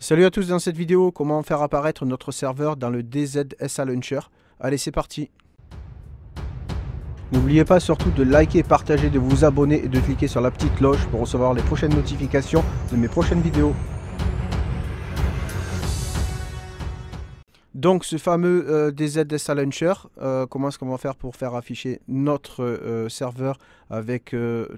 Salut à tous, dans cette vidéo, comment faire apparaître notre serveur dans le DZSA Launcher. Allez, c'est parti N'oubliez pas surtout de liker, partager, de vous abonner et de cliquer sur la petite cloche pour recevoir les prochaines notifications de mes prochaines vidéos. Donc ce fameux euh, DZSA Launcher, euh, comment est-ce qu'on va faire pour faire afficher notre euh, serveur avec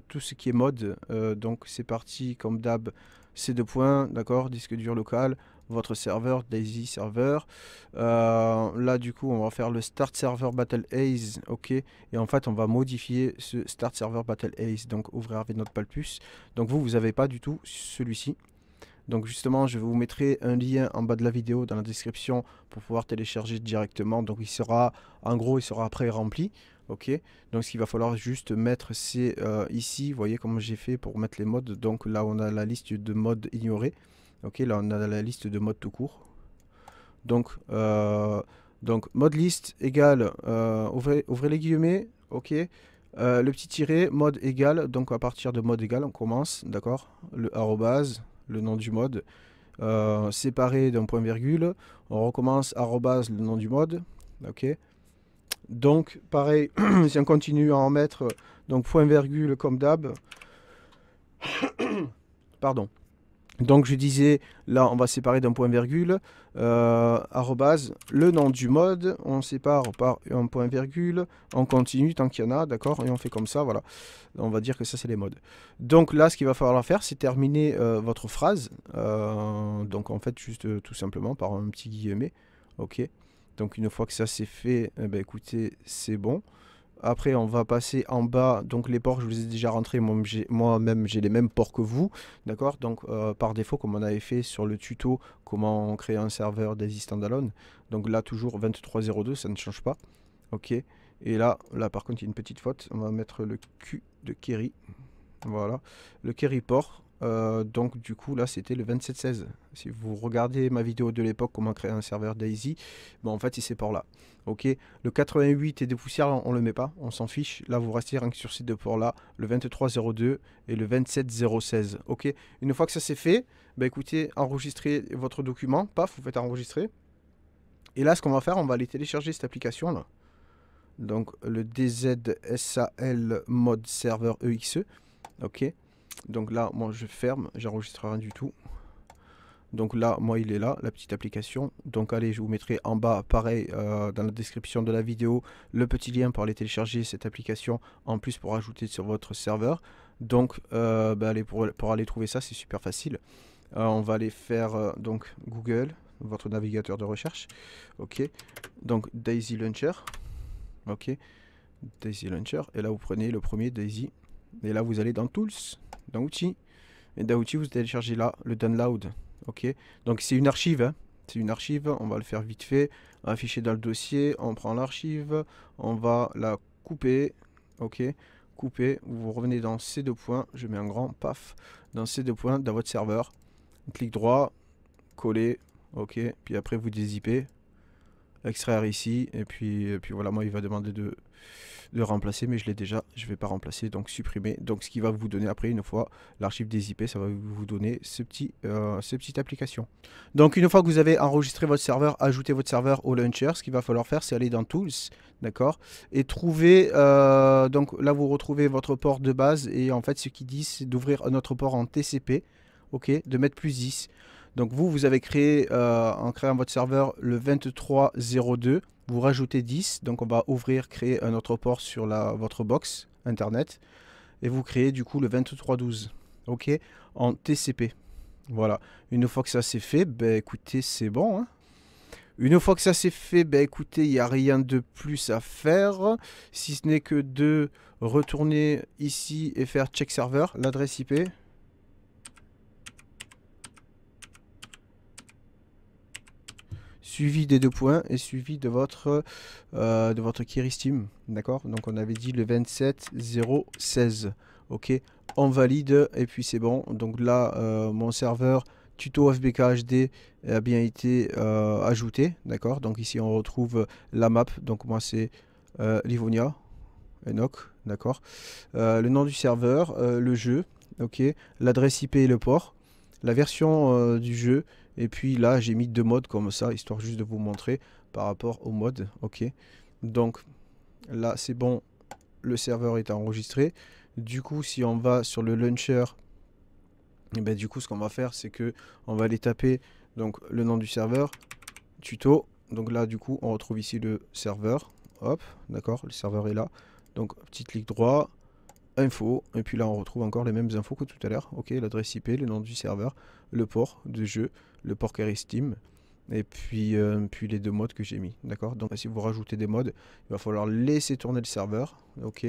tout ce qui est mode Donc c'est parti comme d'hab ces deux points, d'accord, disque dur local, votre serveur, Daisy serveur. Euh, là, du coup, on va faire le Start Server Battle Ace, ok. Et en fait, on va modifier ce Start Server Battle Ace, donc ouvrir avec notre Palpus. Donc vous, vous n'avez pas du tout celui-ci. Donc justement, je vous mettrai un lien en bas de la vidéo dans la description pour pouvoir télécharger directement. Donc il sera, en gros, il sera pré-rempli ok donc ce qu'il va falloir juste mettre c'est euh, ici vous voyez comment j'ai fait pour mettre les modes donc là on a la liste de modes ignorés ok là on a la liste de modes tout court donc euh, donc mode liste égale euh, ouvrez, les guillemets ok le petit tiré, mode égal donc à partir de mode égal on commence d'accord le arrobase le nom du mode séparé d'un point virgule on recommence arrobase le nom du mode ok donc, pareil, si on continue à en mettre, donc point virgule comme d'hab. Pardon. Donc, je disais, là, on va séparer d'un point virgule. Euh, arrobase, le nom du mode, on sépare par un point virgule. On continue tant qu'il y en a, d'accord Et on fait comme ça, voilà. On va dire que ça, c'est les modes. Donc là, ce qu'il va falloir faire, c'est terminer euh, votre phrase. Euh, donc, en fait, juste tout simplement par un petit guillemet. OK donc une fois que ça c'est fait, eh ben, écoutez, c'est bon. Après, on va passer en bas. Donc, les ports, je vous ai déjà rentré. Moi-même, j'ai les mêmes ports que vous. D'accord Donc, euh, par défaut, comme on avait fait sur le tuto, comment créer un serveur Daisy Standalone. Donc, là, toujours 2302, ça ne change pas. OK. Et là, là, par contre, il y a une petite faute. On va mettre le Q de Kerry. Voilà. Le Kerry port. Euh, donc du coup là c'était le 2716. Si vous regardez ma vidéo de l'époque comment créer un serveur Daisy, bon en fait c'est ces ports là. Ok, le 88 et de poussière on, le met pas, on s'en fiche. Là vous restez rien que sur ces deux ports là, le 2302 et le 27016. Ok, une fois que ça c'est fait, bah écoutez enregistrez votre document, paf vous faites enregistrer. Et là ce qu'on va faire, on va aller télécharger cette application là. Donc le DZSAL mode serveur EXE. E. Ok. Donc là, moi, je ferme, j'enregistre rien du tout. Donc là, moi, il est là, la petite application. Donc allez, je vous mettrai en bas, pareil, euh, dans la description de la vidéo, le petit lien pour aller télécharger cette application, en plus pour ajouter sur votre serveur. Donc, euh, bah, allez, pour, pour, aller trouver ça, c'est super facile. Euh, on va aller faire donc Google, votre navigateur de recherche. Ok. Donc Daisy Launcher. Ok. Daisy Launcher. Et là, vous prenez le premier Daisy et là, vous allez dans Tools, dans Outils. Et dans Outils, vous téléchargez là le Download. Ok. Donc c'est une archive. Hein. C'est une archive. On va le faire vite fait. Afficher dans le dossier. On prend l'archive. On va la couper. Ok. Couper. Vous revenez dans ces deux points. Je mets un grand paf. Dans ces deux points, dans votre serveur. Clic droit. Coller. Ok. Puis après, vous dézippez. Extraire ici. Et puis, et puis voilà. Moi, il va demander de de remplacer, mais je l'ai déjà, je ne vais pas remplacer, donc supprimer. Donc ce qui va vous donner après, une fois l'archive des IP, ça va vous donner ce petit, euh, application. Donc une fois que vous avez enregistré votre serveur, ajouté votre serveur au launcher, ce qu'il va falloir faire, c'est aller dans Tools, d'accord, et trouver, euh, donc là vous retrouvez votre port de base, et en fait ce qu'ils disent, c'est d'ouvrir un autre port en TCP, ok, de mettre plus 10. Donc vous, vous avez créé euh, en créant votre serveur le 2302 vous rajoutez 10, donc on va ouvrir, créer un autre port sur la, votre box internet, et vous créez du coup le 2312, ok, en TCP. Voilà, une fois que ça c'est fait, ben écoutez, c'est bon. Hein. une fois que ça c'est fait, ben écoutez, il n'y a rien de plus à faire, si ce n'est que de retourner ici et faire check serveur l'adresse IP, suivi des deux points et suivi de votre, euh, de votre Steam. D'accord Donc on avait dit le 27 0 Ok On valide et puis c'est bon. Donc là, euh, mon serveur tuto FBK HD a bien été euh, ajouté. D'accord Donc ici on retrouve la map. Donc moi c'est Livonia. Enoch, d'accord. le nom du serveur, le jeu, ok. L'adresse IP et le port, la version du jeu, et puis là, j'ai mis deux modes comme ça, histoire juste de vous montrer par rapport au mode. Ok. Donc là, c'est bon, le serveur est enregistré. Du coup, si on va sur le launcher, et eh ben, du coup, ce qu'on va faire, c'est que on va aller taper donc le nom du serveur, tuto. Donc là, du coup, on retrouve ici le serveur. Hop, d'accord, le serveur est là. Donc, petit clic droit, info, et puis là on retrouve encore les mêmes infos que tout à l'heure, ok, l'adresse IP, le nom du serveur, le port de jeu, le port carry Steam, et puis, euh, puis les deux modes que j'ai mis, d'accord Donc si vous rajoutez des modes, il va falloir laisser tourner le serveur, ok,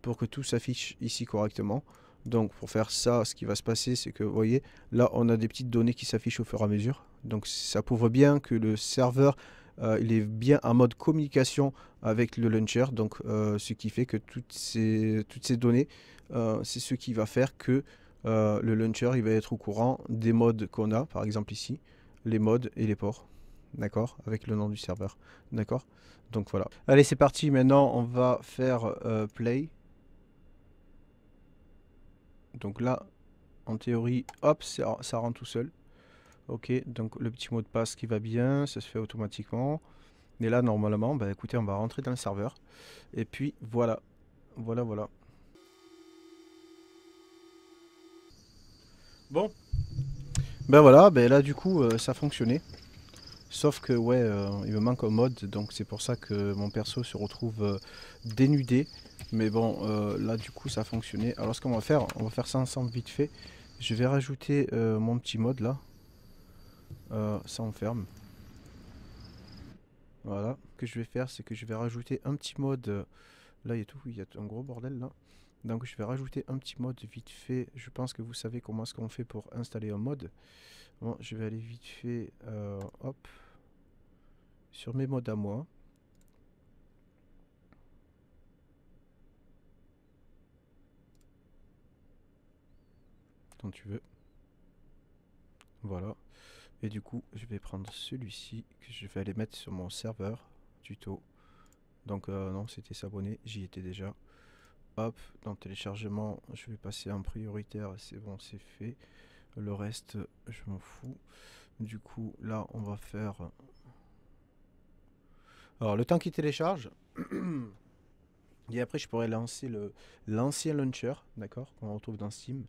pour que tout s'affiche ici correctement. Donc pour faire ça, ce qui va se passer, c'est que, vous voyez, là on a des petites données qui s'affichent au fur et à mesure, donc ça prouve bien que le serveur euh, il est bien en mode communication avec le launcher, donc euh, ce qui fait que toutes ces, données, euh, c'est ce qui va faire que le launcher il va être au courant des modes qu'on a, par exemple ici, les modes et les ports, d'accord, avec le nom du serveur, d'accord. Donc voilà. Allez, c'est parti. Maintenant, on va faire play. Donc là, en théorie, hop, ça rentre tout seul. Ok, donc le petit mot de passe qui va bien, ça se fait automatiquement. Et là, normalement, bah écoutez, on va rentrer dans le serveur. Et puis, voilà. Voilà, voilà. Bon. Ben voilà, ben là, du coup, euh, ça fonctionnait. Sauf que, ouais, euh, il me manque un mode, donc c'est pour ça que mon perso se retrouve euh, dénudé. Mais bon, là, du coup, ça fonctionnait. Alors, ce qu'on va faire, on va faire ça ensemble vite fait. Je vais rajouter mon petit mode, là. Euh, ça enferme. Voilà. Ce que je vais faire, c'est que je vais rajouter un petit mode. Euh, là, il y a tout. Il y a un gros bordel là. Donc je vais rajouter un petit mode vite fait. Je pense que vous savez comment est-ce qu'on fait pour installer un mode. Bon, je vais aller vite fait, euh, hop, sur mes modes à moi. Quand tu veux. Voilà. Et du coup, je vais prendre celui-ci que je vais aller mettre sur mon serveur tuto. Donc euh, non, c'était s'abonner, j'y étais déjà. Hop, dans téléchargement, je vais passer en prioritaire, c'est bon, c'est fait. Le reste, je m'en fous. Du coup, là, on va faire... Alors, le temps qu'il télécharge... Et après, je pourrais lancer l'ancien launcher, d'accord, qu'on retrouve dans Steam.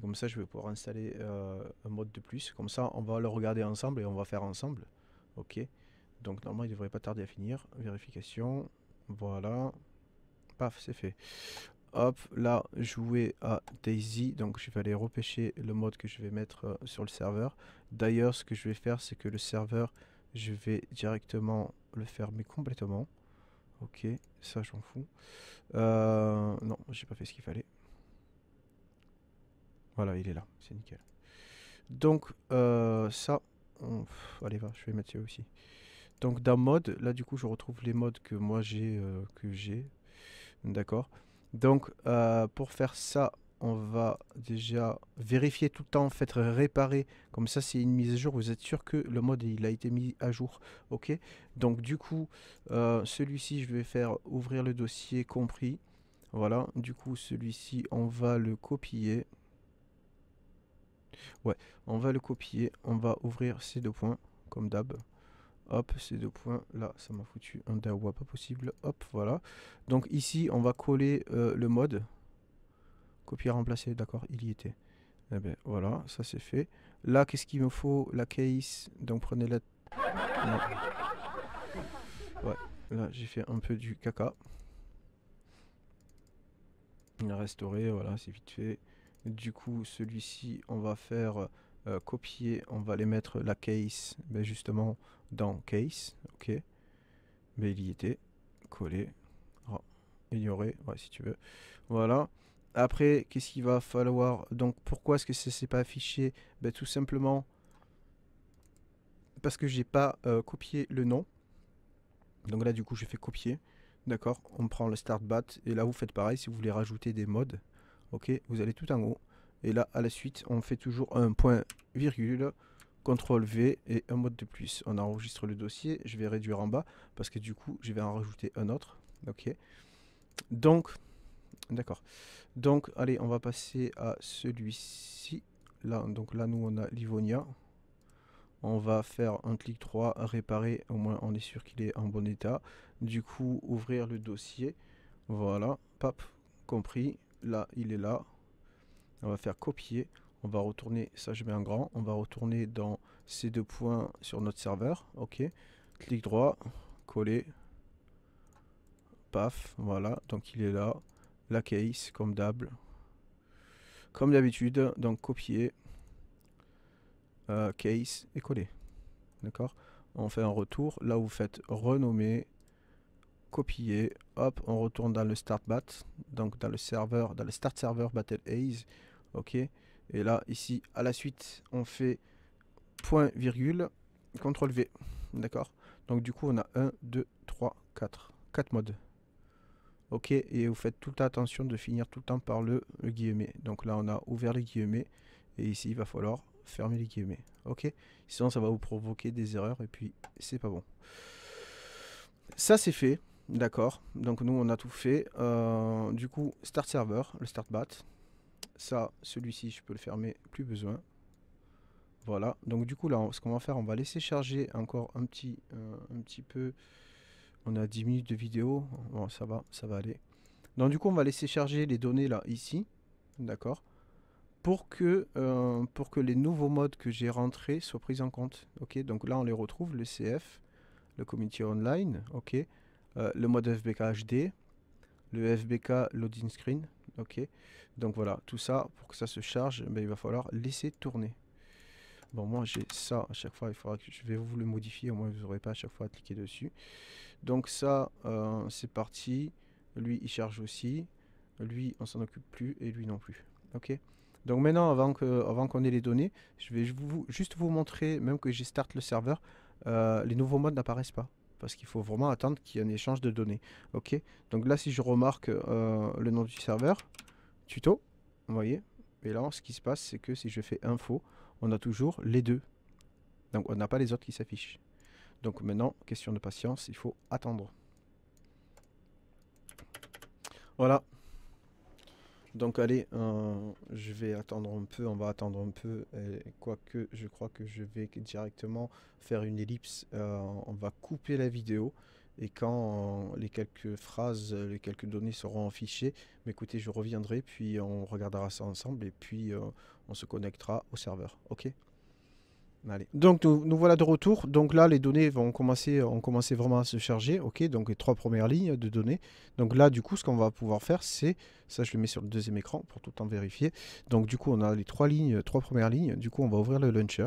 Comme ça, je vais pouvoir installer euh, un mode de plus. Comme ça, on va le regarder ensemble et on va faire ensemble. Ok. Donc normalement, il ne devrait pas tarder à finir. Vérification. Voilà. Paf, c'est fait. Hop, là, jouer à Daisy. Donc je vais aller repêcher le mode que je vais mettre euh, sur le serveur. D'ailleurs, ce que je vais faire, c'est que le serveur, je vais directement le fermer complètement. Ok, ça j'en fous. Euh, non, j'ai pas fait ce qu'il fallait. Voilà, il est là. C'est nickel. Donc, euh, ça... Allez, va, je vais mettre ça aussi. Donc, dans mode, là, du coup, je retrouve les modes que moi, j'ai. Euh, que j'ai. D'accord. Donc, euh, pour faire ça, on va déjà vérifier tout le temps, en fait, réparer. Comme ça, c'est une mise à jour. Vous êtes sûr que le mode, il a été mis à jour. OK Donc, du coup, celui-ci, je vais faire ouvrir le dossier compris. Voilà, du coup celui-ci on va le copier, Ouais, on va le copier. On va ouvrir ces deux points, comme d'hab. Hop, ces deux points. Là, ça m'a foutu un dawa pas possible. Hop, voilà. Donc ici, on va coller euh, le mode. Copier, remplacer. D'accord, il y était. et eh bien, voilà, ça c'est fait. Là, qu'est-ce qu'il me faut La case. Donc prenez la... Ouais, là, j'ai fait un peu du caca. Il a restauré, voilà, c'est vite fait. Du coup, celui-ci, on va faire euh, copier, on va aller mettre la case, ben, justement, dans case, ok. Mais ben, il y était, coller, ah, ignoré ignorer, si tu veux. Voilà. Après, qu'est-ce qu'il va falloir Donc, pourquoi est-ce que ça s'est pas affiché ben, Tout simplement parce que j'ai pas euh, copié le nom. Donc là, du coup, je fais copier. D'accord On prend le start bat. Et là, vous faites pareil si vous voulez rajouter des modes ok vous allez tout en haut et là à la suite on fait toujours un point virgule CTRL V et un mode de plus on enregistre le dossier je vais réduire en bas parce que du coup je vais en rajouter un autre ok donc d'accord donc allez on va passer à celui-ci là donc là nous on a Livonia on va faire un clic 3 réparer au moins on est sûr qu'il est en bon état du coup ouvrir le dossier voilà pap compris là, il est là. On va faire copier. On va retourner, ça je mets un grand. On va retourner dans ces deux points sur notre serveur. Ok. Clic droit, coller. Paf, voilà. Donc il est là. La case, comme d'hab. Comme d'habitude, donc copier. Euh, case et coller. D'accord On fait un retour. Là, vous faites renommer copier. Hop, on retourne dans le start bat, donc dans le serveur, dans le start server battle aise Ok, et là ici à la suite, on fait point virgule CTRL V. D'accord Donc du coup, on a 1, 2, 3, 4. 4 modes. Ok, et vous faites toute attention de finir tout le temps par le, guillemet. Donc là, on a ouvert les guillemets. Et ici, il va falloir fermer les guillemets. Ok Sinon, ça va vous provoquer des erreurs et puis c'est pas bon. Ça, c'est fait. D'accord. Donc nous, on a tout fait. Euh, du coup, start server, le start bat. Ça, celui-ci, je peux le fermer, plus besoin. Voilà. Donc du coup, là, ce qu'on va faire, on va laisser charger encore un petit, euh, un petit peu. On a 10 minutes de vidéo. Bon, ça va, ça va aller. Donc du coup, on va laisser charger les données là, ici. D'accord. Pour que, euh, pour que les nouveaux modes que j'ai rentrés soient pris en compte. Ok, donc là, on les retrouve, le CF, le community online. Ok. Euh, le mode FBK HD, le FBK loading screen. Ok, donc voilà, tout ça pour que ça se charge, ben, il va falloir laisser tourner. Bon, moi j'ai ça à chaque fois, il faudra que je vais vous le modifier, au moins vous n'aurez pas à chaque fois à cliquer dessus. Donc, ça euh, c'est parti. Lui il charge aussi, lui on s'en occupe plus et lui non plus. Ok, donc maintenant, avant qu'on qu'on ait les données, je vais vous, juste vous montrer, même que j'ai start le serveur, euh, les nouveaux modes n'apparaissent pas parce qu'il faut vraiment attendre qu'il y ait un échange de données. Ok. Donc là, si je remarque euh, le nom du serveur, tuto, vous voyez. Et là, ce qui se passe, c'est que si je fais info, on a toujours les deux. Donc on n'a pas les autres qui s'affichent. Donc maintenant, question de patience, il faut attendre. Voilà. Donc allez, euh, je vais attendre un peu, on va attendre un peu. Quoique, je crois que je vais directement faire une ellipse. Euh, on va couper la vidéo. Et quand euh, les quelques phrases, les quelques données seront affichées, mais écoutez, je reviendrai, puis on regardera ça ensemble, et puis on se connectera au serveur. Ok donc nous, voilà de retour. Donc là, les données vont commencer, ont commencé vraiment à se charger. Ok, donc les trois premières lignes de données. Donc là, du coup, ce qu'on va pouvoir faire, c'est ça, je le mets sur le deuxième écran pour tout le temps vérifier. Donc du coup, on a les trois lignes, trois premières lignes. Du coup, on va ouvrir le launcher.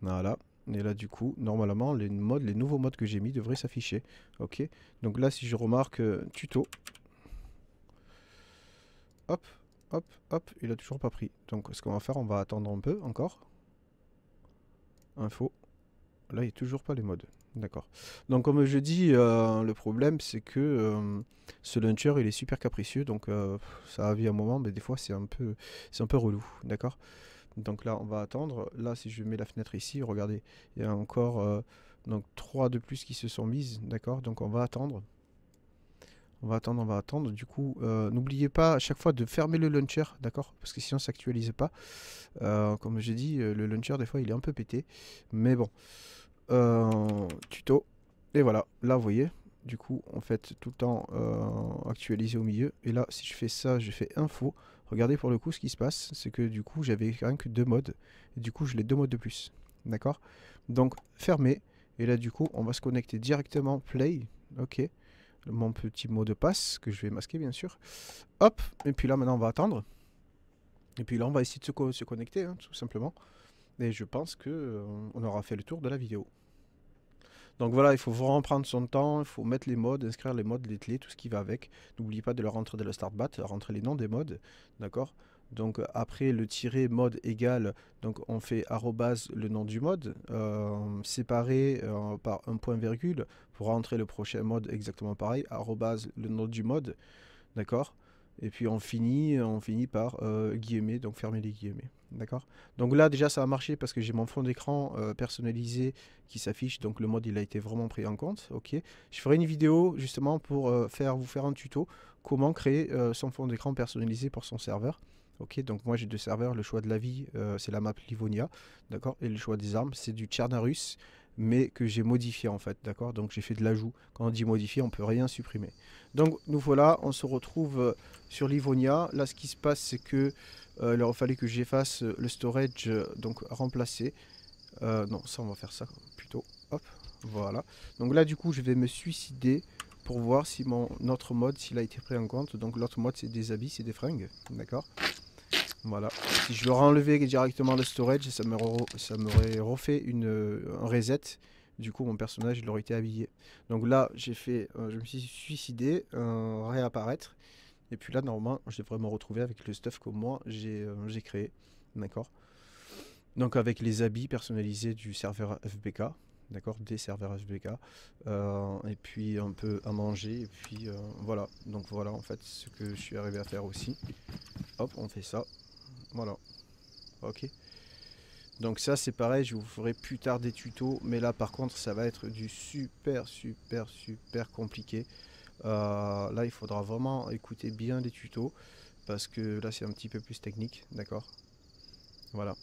Voilà. Et là, du coup, normalement, les modes, les nouveaux modes que j'ai mis devraient s'afficher. Ok. Donc là, si je remarque euh, tuto, hop, hop, hop, il a toujours pas pris. Donc ce qu'on va faire, on va attendre un peu encore. Info. Là, il n'y a toujours pas les modes. D'accord. Donc, comme je dis, euh, le problème, c'est que euh, ce launcher, il est super capricieux. Donc, euh, ça a vu un moment, mais des fois, c'est un peu, c'est un peu relou. D'accord. Donc là, on va attendre. Là, si je mets la fenêtre ici, regardez, il y a encore donc trois de plus qui se sont mises. D'accord. Donc, on va attendre. On va attendre, on va attendre. Du coup, euh, n'oubliez pas à chaque fois de fermer le launcher, d'accord Parce que sinon, ça s'actualise pas. Euh, comme j'ai dit, euh, le launcher, des fois, il est un peu pété. Mais bon. tuto. Et voilà, là, vous voyez. Du coup, en fait, tout le temps actualiser au milieu. Et là, si je fais ça, je fais info. Regardez pour le coup ce qui se passe. C'est que du coup, j'avais rien que deux modes. Et du coup, je l'ai deux modes de plus. D'accord Donc, fermer. Et là, du coup, on va se connecter directement. Play. Ok mon petit mot de passe que je vais masquer bien sûr. Hop, et puis là maintenant on va attendre. Et puis là on va essayer de se, connecter hein, tout simplement. Et je pense que euh, aura fait le tour de la vidéo. Donc voilà, il faut vraiment prendre son temps, il faut mettre les modes, inscrire les modes, les clés, tout ce qui va avec. N'oubliez pas de leur rentrer de le start bat, rentrer les noms des modes, d'accord donc euh, après le tiret mode égal, donc on fait arrobase le nom du mode, euh, séparé euh, par un point virgule pour rentrer le prochain mode exactement pareil, arrobase le nom du mode, d'accord Et puis on finit, on finit par guillemets, donc fermer les guillemets, d'accord Donc là déjà ça a marché parce que j'ai mon fond d'écran personnalisé qui s'affiche, donc le mode il a été vraiment pris en compte, ok Je ferai une vidéo justement pour faire, vous faire un tuto comment créer son fond d'écran personnalisé pour son serveur. Ok, donc moi j'ai deux serveurs. Le choix de la vie, euh, c'est la map Livonia, d'accord Et le choix des armes, c'est du Tchernarus, mais que j'ai modifié en fait, d'accord Donc j'ai fait de l'ajout. Quand on dit modifier, on peut rien supprimer. Donc nous voilà, on se retrouve euh, sur Livonia. Là, ce qui se passe, c'est que euh, il aurait fallu que j'efface le storage, donc remplacer. non, ça, on va faire ça plutôt. Hop, voilà. Donc là, du coup, je vais me suicider pour voir si mon autre mode s'il a été pris en compte. Donc l'autre mode c'est des habits, c'est des fringues, d'accord voilà. Si je l'aurais enlevé directement le storage, ça m'aurait refait une, un reset. Du coup, mon personnage, il aurait été habillé. Donc là, j'ai fait, euh, je me suis suicidé, euh, réapparaître. Et puis là, normalement, je devrais me retrouver avec le stuff que moi, j'ai euh, créé. D'accord Donc avec les habits personnalisés du serveur FBK. D'accord Des serveurs FBK. et puis un peu à manger. Et puis voilà. Donc voilà, en fait, ce que je suis arrivé à faire aussi. Hop, on fait ça. Voilà. Ok. Donc ça c'est pareil, je vous ferai plus tard des tutos, mais là par contre ça va être du super super super compliqué. Euh, là il faudra vraiment écouter bien les tutos, parce que là c'est un petit peu plus technique, d'accord Voilà.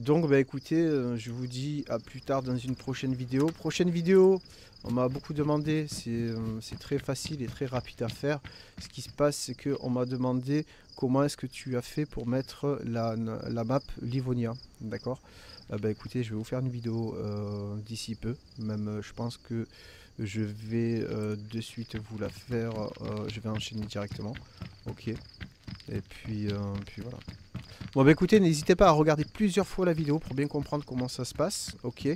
Donc bah, écoutez, euh, je vous dis à plus tard dans une prochaine vidéo. Prochaine vidéo, on m'a beaucoup demandé, c'est euh, très facile et très rapide à faire. Ce qui se passe, c'est qu'on m'a demandé comment est-ce que tu as fait pour mettre la, map Livonia. D'accord ah, bah, écoutez, je vais vous faire une vidéo euh, d'ici peu. Même je pense que je vais de suite vous la faire. je vais enchaîner directement. Ok. Et puis, puis voilà. Bon bah écoutez, n'hésitez pas à regarder plusieurs fois la vidéo pour bien comprendre comment ça se passe. Ok.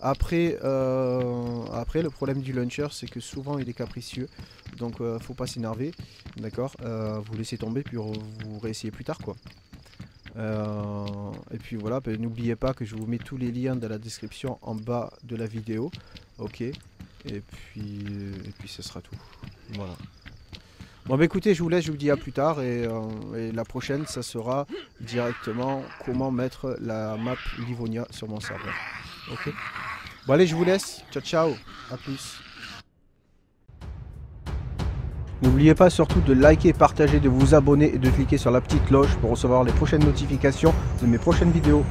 Après, euh, après le problème du launcher, c'est que souvent il est capricieux, donc euh, faut pas s'énerver, d'accord. Euh, vous laissez tomber puis vous réessayez plus tard quoi. et puis voilà, bah, n'oubliez pas que je vous mets tous les liens dans la description en bas de la vidéo, ok. Et puis, et puis ce sera tout. Voilà. Bon bah écoutez, je vous laisse, je vous dis à plus tard euh, et, la prochaine, ça sera directement comment mettre la map Livonia sur mon serveur. Bon allez, je vous laisse. Ciao, ciao. À plus. N'oubliez pas surtout de liker, partager, de vous abonner et de cliquer sur la petite cloche pour recevoir les prochaines notifications de mes prochaines vidéos.